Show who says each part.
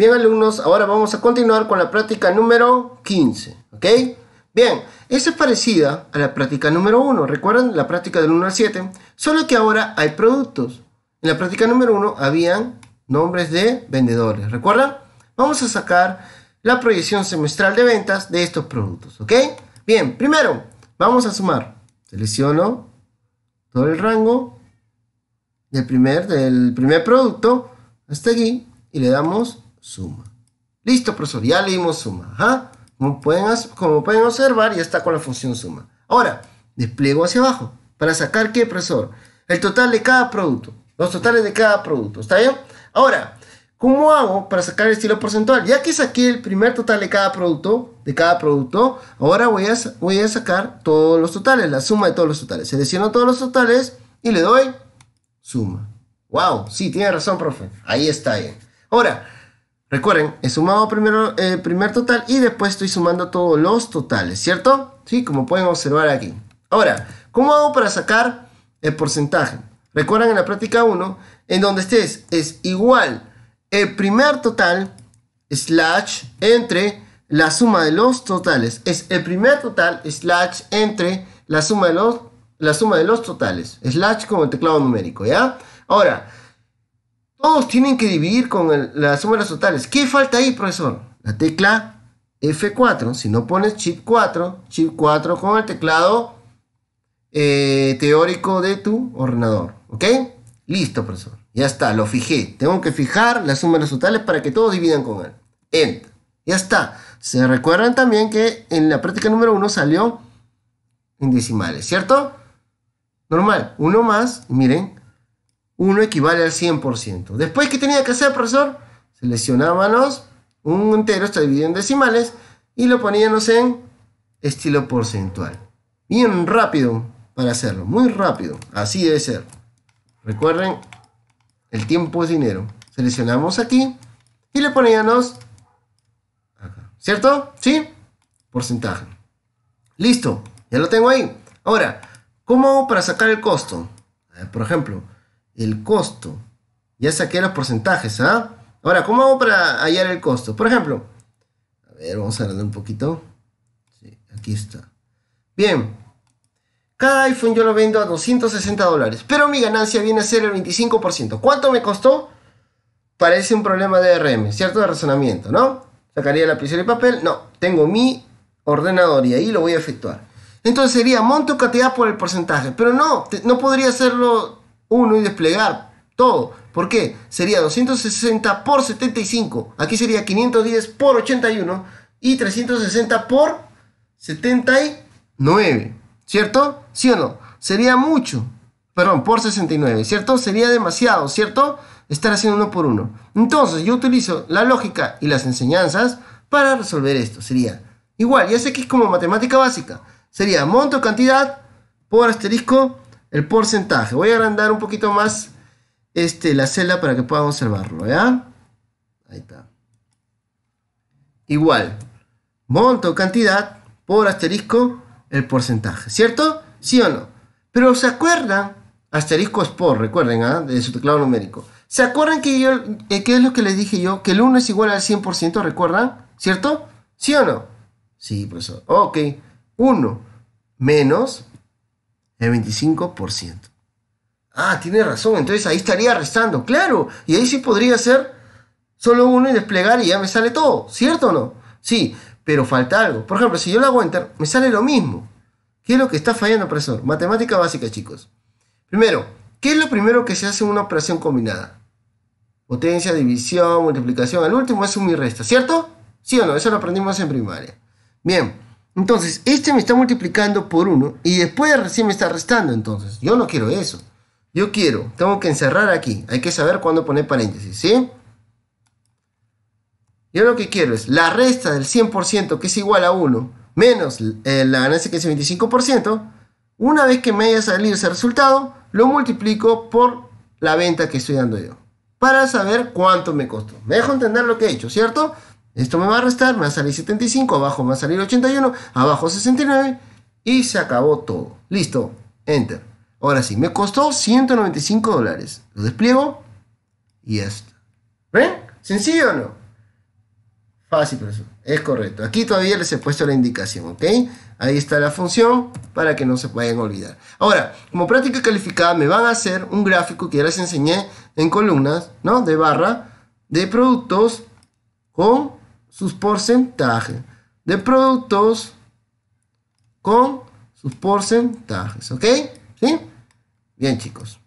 Speaker 1: Bien, alumnos, ahora vamos a continuar con la práctica número 15, ¿ok? Bien, esa es parecida a la práctica número 1, ¿recuerdan? La práctica del 1 al 7, solo que ahora hay productos. En la práctica número 1 habían nombres de vendedores, ¿recuerdan? Vamos a sacar la proyección semestral de ventas de estos productos, ¿ok? Bien, primero, vamos a sumar. Selecciono todo el rango del primer, del primer producto hasta aquí y le damos suma. Listo, profesor, ya leímos suma. ¿ah? Como, pueden, como pueden observar, ya está con la función suma. Ahora, despliego hacia abajo. ¿Para sacar qué, profesor? El total de cada producto. Los totales de cada producto. ¿Está bien? Ahora, ¿cómo hago para sacar el estilo porcentual? Ya que saqué el primer total de cada producto, de cada producto, ahora voy a, voy a sacar todos los totales, la suma de todos los totales. Selecciono todos los totales y le doy suma. ¡Wow! Sí, tiene razón, profe. Ahí está bien. Ahora, Recuerden, he sumado primero el eh, primer total y después estoy sumando todos los totales, ¿cierto? Sí, como pueden observar aquí. Ahora, ¿cómo hago para sacar el porcentaje? Recuerden en la práctica 1, en donde estés es igual el primer total slash entre la suma de los totales. Es el primer total slash entre la suma de los, la suma de los totales. Slash como el teclado numérico, ¿ya? Ahora, todos tienen que dividir con el, la suma de totales. ¿Qué falta ahí, profesor? La tecla F4. Si no pones chip 4, chip 4 con el teclado eh, teórico de tu ordenador. ¿Ok? Listo, profesor. Ya está, lo fijé. Tengo que fijar la suma de totales para que todos dividan con él. Enter. Ya está. Se recuerdan también que en la práctica número 1 salió en decimales, ¿cierto? Normal, Uno más, miren, 1 equivale al 100%. Después, ¿qué tenía que hacer, profesor? Seleccionábamos un entero, está dividido en decimales, y lo poníamos en estilo porcentual. Bien rápido para hacerlo, muy rápido. Así debe ser. Recuerden, el tiempo es dinero. Seleccionamos aquí y le poníamos ¿Cierto? ¿Sí? Porcentaje. Listo, ya lo tengo ahí. Ahora, ¿cómo para sacar el costo? Por ejemplo, el costo. Ya saqué los porcentajes, ¿ah? Ahora, ¿cómo hago para hallar el costo? Por ejemplo, a ver, vamos a darle un poquito. Sí, aquí está. Bien, cada iPhone yo lo vendo a 260 dólares, pero mi ganancia viene a ser el 25%. ¿Cuánto me costó? Parece un problema de RM, ¿cierto? De razonamiento, ¿no? Sacaría la prisión y papel. No, tengo mi ordenador y ahí lo voy a efectuar. Entonces sería monto cantidad por el porcentaje, pero no, no podría hacerlo uno y desplegar todo. ¿Por qué? Sería 260 por 75. Aquí sería 510 por 81 y 360 por 79. ¿Cierto? ¿Sí o no? Sería mucho. Perdón, por 69. ¿Cierto? Sería demasiado. ¿Cierto? Estar haciendo uno por uno. Entonces yo utilizo la lógica y las enseñanzas para resolver esto. Sería igual, ya sé que es como matemática básica. Sería monto, cantidad por asterisco el porcentaje. Voy a agrandar un poquito más este, la celda para que puedan observarlo, ¿ya? Ahí está. Igual, monto, cantidad, por asterisco, el porcentaje, ¿cierto? ¿Sí o no? Pero ¿se acuerdan? Asterisco es por, recuerden, ¿ah? de su teclado numérico. ¿Se acuerdan que yo, eh, qué es lo que les dije yo? Que el 1 es igual al 100%, ¿recuerdan? ¿Cierto? ¿Sí o no? Sí, eso, Ok, 1 menos el 25%. Ah, tiene razón, entonces ahí estaría restando, claro, y ahí sí podría ser solo uno y desplegar y ya me sale todo, ¿cierto o no? Sí, pero falta algo. Por ejemplo, si yo lo hago enter, me sale lo mismo. ¿Qué es lo que está fallando, profesor? Matemática básica, chicos. Primero, ¿qué es lo primero que se hace en una operación combinada? Potencia, división, multiplicación. Al último es un y resta, ¿cierto? ¿Sí o no? Eso lo aprendimos en primaria. Bien. Entonces, este me está multiplicando por 1 y después recién me está restando. Entonces, yo no quiero eso. Yo quiero, tengo que encerrar aquí. Hay que saber cuándo poner paréntesis, ¿sí? Yo lo que quiero es la resta del 100% que es igual a 1 menos eh, la ganancia que es el 25%. Una vez que me haya salido ese resultado, lo multiplico por la venta que estoy dando yo. Para saber cuánto me costó. Me dejo entender lo que he hecho, ¿cierto? Esto me va a restar, me va a salir 75, abajo me va a salir 81, abajo 69 y se acabó todo. Listo, enter. Ahora sí, me costó 195 dólares. Lo despliego y ya está. ¿Ven? ¿Sencillo o no? Fácil, profesor. Es correcto. Aquí todavía les he puesto la indicación, ¿ok? Ahí está la función para que no se vayan a olvidar. Ahora, como práctica calificada, me van a hacer un gráfico que ya les enseñé en columnas, ¿no? De barra de productos con sus porcentajes de productos con sus porcentajes, ¿ok? ¿Sí? Bien, chicos.